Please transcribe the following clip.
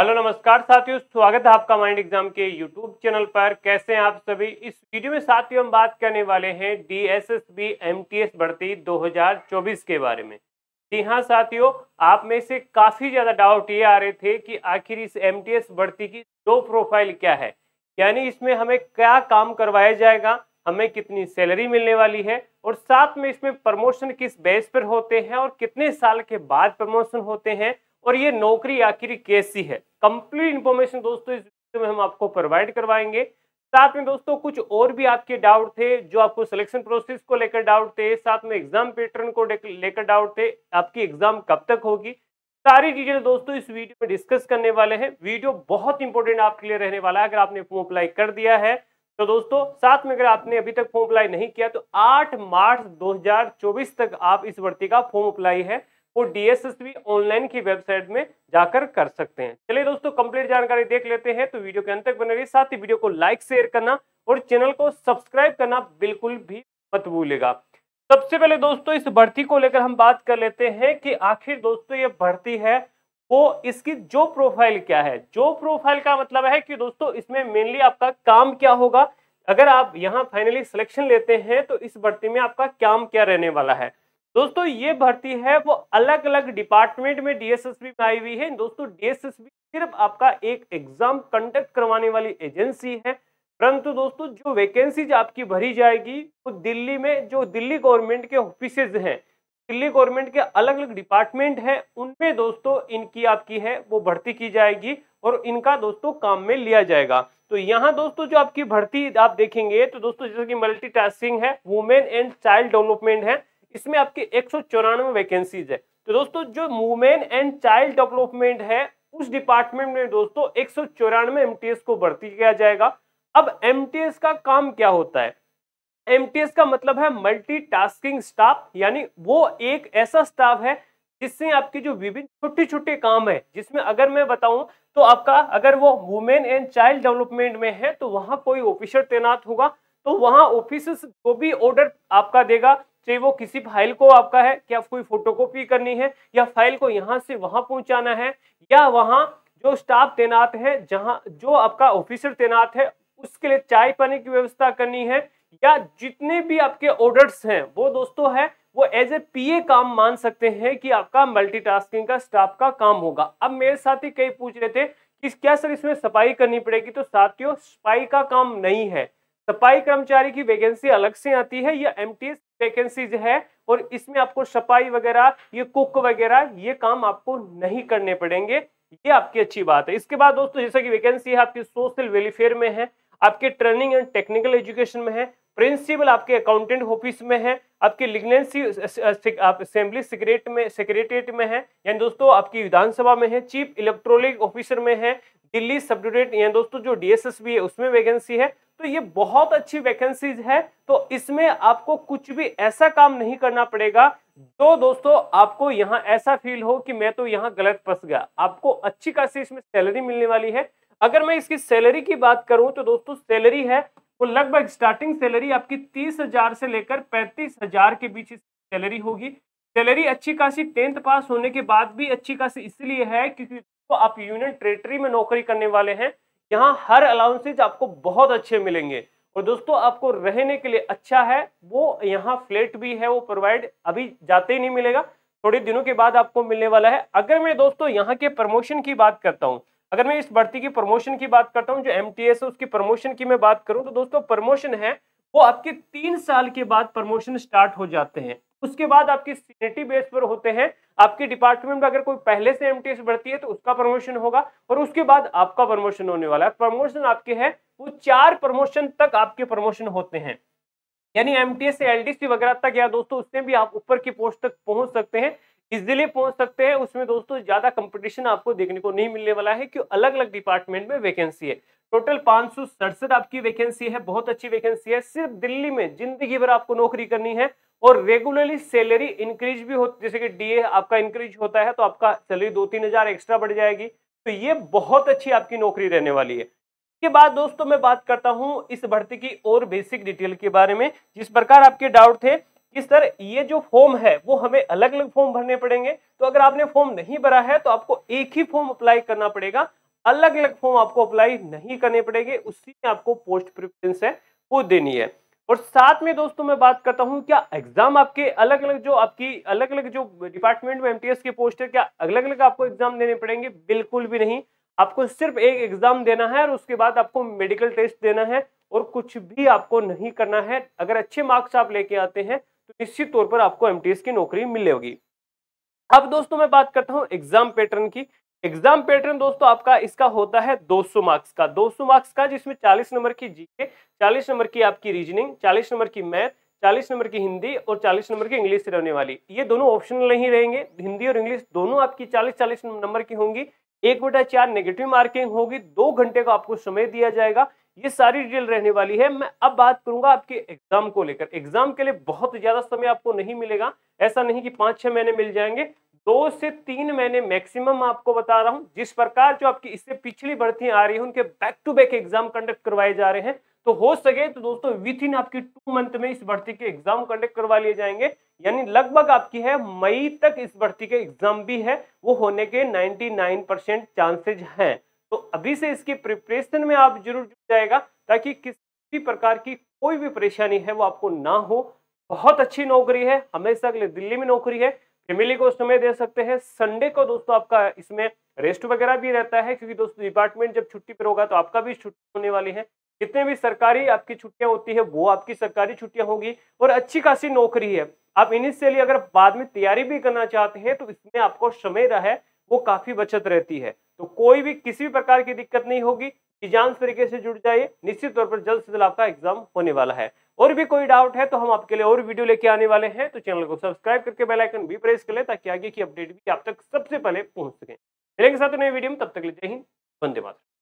hello नमस्कार साथियों स्वागत है आपका माइंड एग्जाम के यूट्यूब चैनल पर कैसे हैं आप सभी इस वीडियो में साथियों हम बात करने वाले हैं D S S B M T S भर्ती चौबीस के बारे में जी हाँ साथियों आप में से काफ़ी ज़्यादा डाउट ये आ रहे थे कि आखिर इस एम टी एस भर्ती की दो प्रोफाइल क्या है यानी इसमें हमें क्या काम करवाया जाएगा हमें कितनी सैलरी मिलने वाली है और साथ में इसमें प्रमोशन किस बेस पर होते हैं और कितने साल के बाद प्रमोशन होते हैं और ये नौकरी आखिर कैसी है कंप्लीट इन्फॉर्मेशन दोस्तों इस वीडियो में हम आपको प्रोवाइड करवाएंगे साथ में दोस्तों कुछ और भी आपके डाउट थे जो आपको सिलेक्शन प्रोसेस को लेकर डाउट थे साथ में एग्जाम पैटर्न को लेकर डाउट थे आपकी एग्जाम कब तक होगी सारी चीजें दोस्तों इस वीडियो में डिस्कस करने वाले हैं वीडियो बहुत इंपॉर्टेंट आपके लिए रहने वाला है अगर आपने फॉर्म अप्लाई कर दिया है तो दोस्तों साथ में अगर आपने अभी तक फॉर्म अप्लाई नहीं किया तो आठ मार्च दो तक आप इस भर्ती का फॉर्म अप्लाई है वो डीएसएसबी ऑनलाइन की वेबसाइट में जाकर कर सकते हैं चलिए दोस्तों कंप्लीट जानकारी देख लेते हैं तो वीडियो के अंत तक बने रहिए साथ ही वीडियो को लाइक शेयर करना और चैनल को सब्सक्राइब करना बिल्कुल भी मत भूलेगा सबसे पहले दोस्तों इस भर्ती को लेकर हम बात कर लेते हैं कि आखिर दोस्तों ये भर्ती है वो इसकी जो प्रोफाइल क्या है जो प्रोफाइल का मतलब है कि दोस्तों इसमें मेनली आपका काम क्या होगा अगर आप यहाँ फाइनली सिलेक्शन लेते हैं तो इस भर्ती में आपका काम क्या रहने वाला है दोस्तों ये भर्ती है वो अलग अलग डिपार्टमेंट में डीएसएसबी में आई हुई है दोस्तों डीएसएसबी सिर्फ आपका एक एग्जाम कंडक्ट करवाने वाली एजेंसी है परंतु दोस्तों जो वैकेंसीज आपकी भरी जाएगी वो तो दिल्ली में जो दिल्ली गवर्नमेंट के ऑफिसेज हैं दिल्ली गवर्नमेंट के अलग अलग डिपार्टमेंट हैं उनमें दोस्तों इनकी आपकी है वो भर्ती की जाएगी और इनका दोस्तों काम में लिया जाएगा तो यहाँ दोस्तों जो आपकी भर्ती आप देखेंगे तो दोस्तों जैसे कि मल्टीटास्किंग है वुमेन एंड चाइल्ड डेवलपमेंट है इसमें आपकी एक वैकेंसीज है तो दोस्तों जो वुमेन एंड चाइल्ड डेवलपमेंट है उस डिपार्टमेंट में दोस्तों एक सौ चौरानवे एमटीएस को भर्ती किया जाएगा अब एमटीएस का काम क्या होता है एमटीएस का मतलब है मल्टीटास्किंग स्टाफ यानी वो एक ऐसा स्टाफ है जिससे आपके जो विभिन्न छोटे छोटे काम है जिसमें अगर मैं बताऊं तो आपका अगर वो वुमेन एंड चाइल्ड डेवलपमेंट में है तो वहां कोई ऑफिसर तैनात होगा तो वहां ऑफिस को भी ऑर्डर आपका देगा चाहे वो किसी फाइल को आपका है कि आप कोई फोटोकॉपी करनी है या फाइल को यहाँ से वहाँ पहुँचाना है या वहाँ जो स्टाफ तैनात है जहाँ जो आपका ऑफिसर तैनात है उसके लिए चाय पानी की व्यवस्था करनी है या जितने भी आपके ऑर्डर्स हैं वो दोस्तों है वो एज ए पीए काम मान सकते हैं कि आपका मल्टीटास्किंग का स्टाफ का काम होगा अब मेरे साथ ही कई पूछ रहे थे कि क्या सर इसमें सफाई करनी पड़ेगी तो साथियों सफाई का काम नहीं है सफाई कर्मचारी की वैकेंसी अलग से आती है या एम वैकेंसीज है और इसमें आपको सफाई वगैरह ये कुक वगैरह ये काम आपको नहीं करने पड़ेंगे ये आपकी अच्छी बात है इसके बाद दोस्तों जैसा कि वैकेंसी है आपकी सोशल वेलफेयर में है आपके ट्रेनिंग एंड टेक्निकल एजुकेशन में है प्रिंसिपल आपके अकाउंटेंट ऑफिस में है आपके लिग्नेंसी आप असेंबली सेक्रेट में सेक्रेटेट में है यानी दोस्तों आपकी विधानसभा में है चीफ इलेक्ट्रॉनिक ऑफिसर में है दिल्ली सब या दोस्तों जो डीएसएसबी है उसमें वैकेंसी है तो ये बहुत अच्छी वैकेंसीज है तो इसमें आपको कुछ भी ऐसा काम नहीं करना पड़ेगा तो दोस्तों आपको यहाँ ऐसा फील हो कि मैं तो यहाँ गलत फंस गया आपको अच्छी खासी इसमें सैलरी मिलने वाली है अगर मैं इसकी सैलरी की बात करूं तो दोस्तों सैलरी है वो लगभग स्टार्टिंग सैलरी आपकी तीस हजार से लेकर पैंतीस हजार के बीच सैलरी होगी सैलरी अच्छी खासी टेंथ पास होने के बाद भी अच्छी खासी इसलिए है क्योंकि तो आप यूनियन टेरेटरी में नौकरी करने वाले हैं यहाँ हर अलाउंसेज आपको बहुत अच्छे मिलेंगे और दोस्तों आपको रहने के लिए अच्छा है वो यहाँ फ्लैट भी है वो प्रोवाइड अभी जाते ही नहीं मिलेगा थोड़े दिनों के बाद आपको मिलने वाला है अगर मैं दोस्तों यहाँ के प्रमोशन की बात करता हूँ अगर मैं इस भर्ती की प्रमोशन की बात करता हूँ जो एम है उसकी प्रमोशन की मैं बात करूँ तो दोस्तों प्रमोशन है वो आपके तीन साल के बाद प्रमोशन स्टार्ट हो जाते हैं उसके बाद आपकी सीनेटी बेस पर होते हैं आपके डिपार्टमेंट में अगर कोई पहले से एम बढ़ती है तो उसका प्रमोशन होगा और उसके बाद आपका प्रमोशन होने वाला है प्रमोशन आपके है वो चार प्रमोशन तक आपके प्रमोशन होते हैं यानी एम से एल वगैरह तक या दोस्तों उससे भी आप ऊपर की पोस्ट तक पहुंच सकते हैं इजिली पहुंच सकते हैं उसमें दोस्तों ज्यादा कंपटीशन आपको देखने को नहीं मिलने वाला है क्यों अलग अलग डिपार्टमेंट में वैकेंसी है टोटल पांच सौ सड़सठ आपकी वैकेंसी है बहुत अच्छी वैकेंसी है सिर्फ दिल्ली में जिंदगी भर आपको नौकरी करनी है और रेगुलरली सैलरी इंक्रीज भी हो जैसे कि डीए आपका इंक्रीज होता है तो आपका सैलरी दो तीन हजार एक्स्ट्रा बढ़ जाएगी तो ये बहुत अच्छी आपकी नौकरी रहने वाली है इसके बाद दोस्तों मैं बात करता हूँ इस भर्ती की और बेसिक डिटेल के बारे में जिस प्रकार आपके डाउट थे कि सर ये जो फॉर्म है वो हमें अलग अलग फॉर्म भरने पड़ेंगे तो अगर आपने फॉर्म नहीं भरा है तो आपको एक ही फॉर्म अप्लाई करना पड़ेगा अलग अलग फॉर्म आपको अप्लाई नहीं करने पड़ेंगे उसी में आपको पोस्ट प्रिफरेंस है वो देनी है और साथ में दोस्तों मैं बात करता हूं क्या एग्जाम आपके अलग अलग जो आपकी अलग अलग जो डिपार्टमेंट में एमटीएस के पोस्ट है क्या अलग अलग आपको एग्जाम देने पड़ेंगे बिल्कुल भी नहीं आपको सिर्फ एक एग्जाम देना है और उसके बाद आपको मेडिकल टेस्ट देना है और कुछ भी आपको नहीं करना है अगर अच्छे मार्क्स आप लेके आते हैं तो निश्चित तौर पर आपको एमटीएस की नौकरी मिलेगी अब दोस्तों मैं बात करता हूँ एग्जाम पैटर्न की एग्जाम पैटर्न दोस्तों आपका इसका होता है 200 मार्क्स का 200 मार्क्स का जिसमें 40 नंबर की जीके 40 नंबर की आपकी रीजनिंग 40 नंबर की मैथ 40 नंबर की हिंदी और 40 नंबर की इंग्लिश रहने वाली ये दोनों ऑप्शनल नहीं रहेंगे हिंदी और इंग्लिश दोनों आपकी 40-40 नंबर की होंगी एक बटा चार नेगेटिव मार्किंग होगी दो घंटे का आपको समय दिया जाएगा ये सारी डिटेल रहने वाली है मैं अब बात करूंगा आपके एग्जाम को लेकर एग्जाम के लिए बहुत ज्यादा समय आपको नहीं मिलेगा ऐसा नहीं कि पांच छह महीने मिल जाएंगे दो से तीन महीने मैक्सिमम आपको बता रहा हूं जिस प्रकार जो आपकी इससे पिछली भर्ती आ रही है उनके back to back exam conduct करवाए जा रहे हैं तो हो सके तो दोस्तों विथ इन आपकी टू मंथ में इस भर्ती के एग्जाम कंडक्ट करवा लिए जाएंगे यानी लगभग आपकी है मई तक इस भर्ती के एग्जाम भी है वो होने के नाइनटी परसेंट चांसेज हैं तो अभी से इसकी प्रिपरेशन में आप जरूर जुट जाएगा ताकि किसी प्रकार की कोई भी परेशानी है वो आपको ना हो बहुत अच्छी नौकरी है हमेशा के लिए दिल्ली में नौकरी है फैमिली को समय दे सकते हैं संडे को दोस्तों आपका इसमें रेस्ट वगैरह भी रहता है क्योंकि दोस्तों डिपार्टमेंट जब छुट्टी पर होगा तो आपका भी छुट्टी होने वाली है जितने भी सरकारी आपकी छुट्टियां होती है वो आपकी सरकारी छुट्टियां होगी और अच्छी खासी नौकरी है आप इनिशियली अगर बाद में तैयारी भी करना चाहते हैं तो इसमें आपको समय रहा है वो काफी बचत रहती है तो कोई भी किसी भी प्रकार की दिक्कत नहीं होगी जान तरीके से जुड़ जाइए निश्चित तौर पर जल्द से जल्द आपका एग्जाम होने वाला है और भी कोई डाउट है तो हम आपके लिए और वीडियो लेके आने वाले हैं तो चैनल को सब्सक्राइब करके बेल आइकन भी प्रेस कर ले ताकि आगे की अपडेट भी आप तक सबसे पहले पहुंच सके मिलेंगे साथ नए वीडियो में तब तक ले जय वंदे मातरम